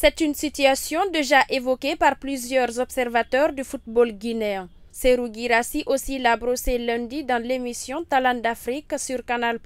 C'est une situation déjà évoquée par plusieurs observateurs du football guinéen. Serou aussi l'a brossé lundi dans l'émission Talent d'Afrique sur Canal+.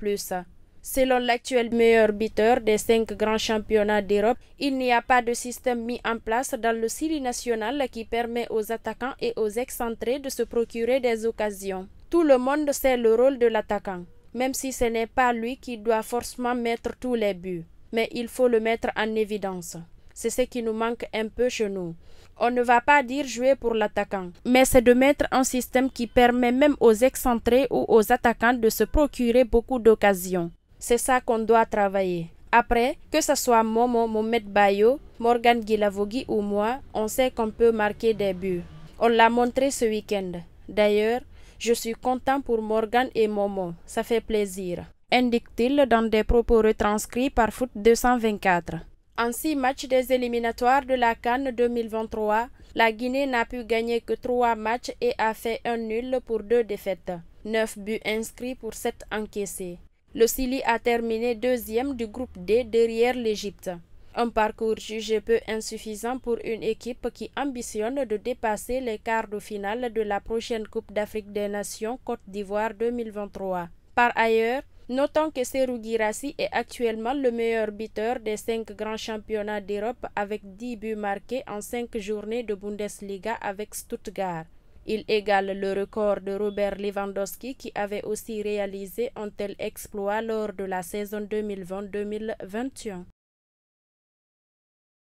Selon l'actuel meilleur buteur des cinq grands championnats d'Europe, il n'y a pas de système mis en place dans le Sili national qui permet aux attaquants et aux excentrés de se procurer des occasions. Tout le monde sait le rôle de l'attaquant, même si ce n'est pas lui qui doit forcément mettre tous les buts. Mais il faut le mettre en évidence. C'est ce qui nous manque un peu chez nous. On ne va pas dire jouer pour l'attaquant, mais c'est de mettre un système qui permet même aux excentrés ou aux attaquants de se procurer beaucoup d'occasions. C'est ça qu'on doit travailler. Après, que ce soit Momo, Mohamed Bayo, Morgan Guilavogui ou moi, on sait qu'on peut marquer des buts. On l'a montré ce week-end. D'ailleurs, je suis content pour Morgan et Momo. Ça fait plaisir. Indique-t-il dans des propos retranscrits par Foot 224. En six matchs des éliminatoires de la Cannes 2023, la Guinée n'a pu gagner que trois matchs et a fait un nul pour deux défaites. Neuf buts inscrits pour sept encaissés. Le Sili a terminé deuxième du groupe D derrière l'Égypte. Un parcours jugé peu insuffisant pour une équipe qui ambitionne de dépasser les quarts de finale de la prochaine Coupe d'Afrique des Nations Côte d'Ivoire 2023. Par ailleurs, Notons que Serou Girassi est actuellement le meilleur buteur des cinq grands championnats d'Europe avec 10 buts marqués en cinq journées de Bundesliga avec Stuttgart. Il égale le record de Robert Lewandowski qui avait aussi réalisé un tel exploit lors de la saison 2020-2021.